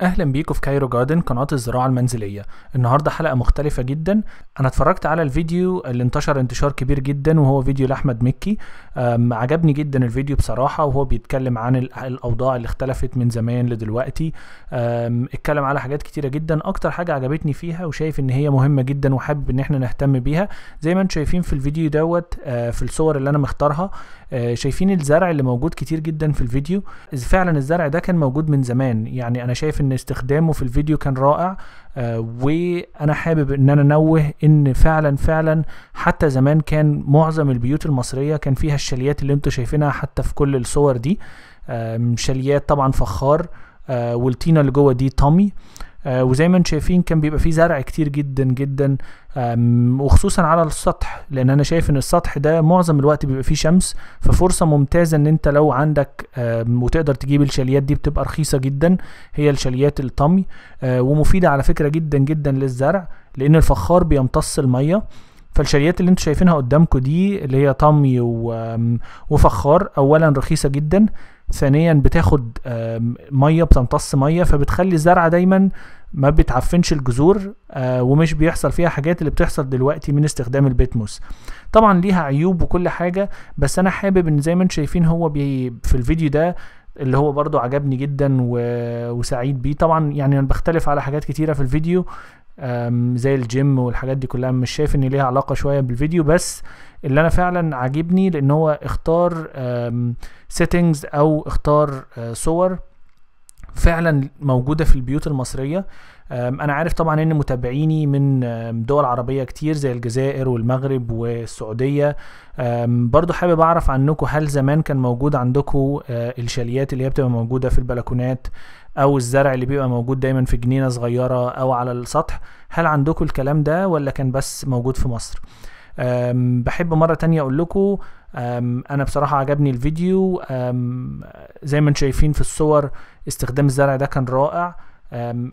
اهلا بيكم في كايرو جاردن قناه الزراعه المنزليه النهارده حلقه مختلفه جدا انا اتفرجت على الفيديو اللي انتشر انتشار كبير جدا وهو فيديو لاحمد مكي عجبني جدا الفيديو بصراحه وهو بيتكلم عن الاوضاع اللي اختلفت من زمان لدلوقتي اتكلم على حاجات كتيره جدا اكتر حاجه عجبتني فيها وشايف ان هي مهمه جدا وحابب ان احنا نهتم بيها زي ما انتم شايفين في الفيديو دوت أه، في الصور اللي انا مختارها أه، شايفين الزرع اللي موجود كتير جدا في الفيديو فعلا الزرع ده كان موجود من زمان يعني انا شايف ان استخدامه في الفيديو كان رائع آه، وانا حابب ان انا انوه ان فعلا فعلا حتى زمان كان معظم البيوت المصريه كان فيها الشاليات اللي انتم شايفينها حتى في كل الصور دي آه، شاليات طبعا فخار آه، والتينه اللي جوه دي طمي آه، وزي ما انتم شايفين كان بيبقى فيه زرع كتير جدا جدا وخصوصا على السطح لان انا شايف ان السطح ده معظم الوقت بيبقى فيه شمس ففرصه ممتازه ان انت لو عندك وتقدر تجيب الشاليات دي بتبقى رخيصه جدا هي الشاليات الطمي آه، ومفيده على فكره جدا جدا للزرع لان الفخار بيمتص الميه فالشاليات اللي انتوا شايفينها قدامكم دي اللي هي طمي وفخار اولا رخيصه جدا ثانيا بتاخد ميه بتمتص ميه فبتخلي الزرعه دايما ما بتعفنش الجذور آه ومش بيحصل فيها حاجات اللي بتحصل دلوقتي من استخدام البيتموس طبعا ليها عيوب وكل حاجه بس انا حابب ان زي ما انتم شايفين هو بي في الفيديو ده اللي هو برضو عجبني جدا و... وسعيد بيه طبعا يعني انا بختلف على حاجات كتيره في الفيديو زي الجيم والحاجات دي كلها مش شايف ان ليها علاقه شويه بالفيديو بس اللي انا فعلا عاجبني لان هو اختار سيتنجز او اختار آه، صور فعلا موجوده في البيوت المصريه انا عارف طبعا ان متابعيني من دول عربيه كتير زي الجزائر والمغرب والسعوديه برضو حابب اعرف عنكم هل زمان كان موجود عندكم أه، الشاليات اللي هي بتبقى موجوده في البلكونات او الزرع اللي بيبقى موجود دايما في جنينه صغيره او على السطح هل عندكم الكلام ده ولا كان بس موجود في مصر بحب مره تانية اقول لكم انا بصراحه عجبني الفيديو زي ما انتم شايفين في الصور استخدام الزرع ده كان رائع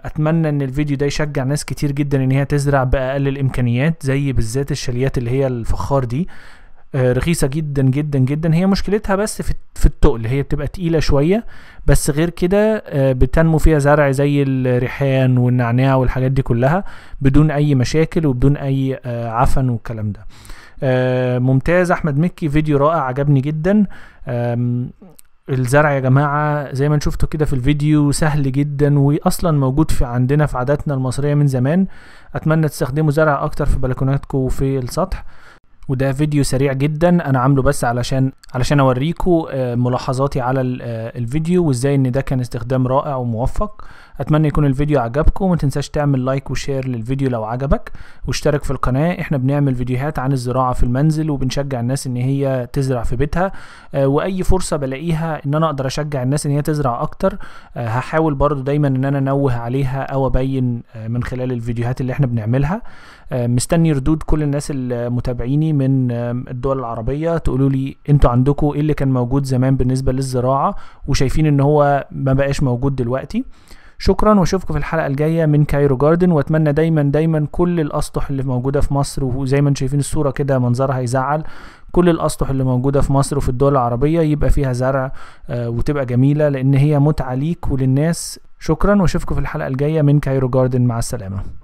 اتمنى ان الفيديو ده يشجع ناس كتير جدا ان هي تزرع باقل الامكانيات زي بالذات الشاليات اللي هي الفخار دي آه، رخيصه جدا جدا جدا هي مشكلتها بس في في التقل هي بتبقى تقيله شويه بس غير كده آه، بتنمو فيها زرع زي الريحان والنعناع والحاجات دي كلها بدون اي مشاكل وبدون اي آه، عفن والكلام ده ممتاز احمد مكي فيديو رائع عجبني جدا الزرع يا جماعة زي ما شفتوا كده في الفيديو سهل جدا وأصلا موجود في عندنا في عاداتنا المصرية من زمان أتمنى تستخدموا زرع أكتر في بلكوناتكم وفي السطح وده فيديو سريع جدا انا عامله بس علشان علشان اوريكم آه، ملاحظاتي على آه، الفيديو وازاي ان ده كان استخدام رائع وموفق اتمنى يكون الفيديو عجبكم وما تنساش تعمل لايك وشير للفيديو لو عجبك واشترك في القناه احنا بنعمل فيديوهات عن الزراعه في المنزل وبنشجع الناس ان هي تزرع في بيتها آه، واي فرصه بلاقيها ان انا اقدر اشجع الناس ان هي تزرع اكتر هحاول برضو دايما ان انا انوه عليها او ابين من خلال الفيديوهات اللي احنا بنعملها مستني ردود كل الناس المتابعيني من الدول العربيه تقولوا لي انتوا عندكم ايه اللي كان موجود زمان بالنسبه للزراعه وشايفين ان هو ما بقاش موجود دلوقتي شكرا واشوفكم في الحلقه الجايه من كايرو جاردن واتمنى دايما دايما كل الاسطح اللي موجوده في مصر وزي ما شايفين الصوره كده منظرها يزعل كل الاسطح اللي موجوده في مصر وفي الدول العربيه يبقى فيها زرع آه، وتبقى جميله لان هي متعه ليك وللناس شكرا واشوفكم في الحلقه الجايه من كايرو جاردن مع السلامه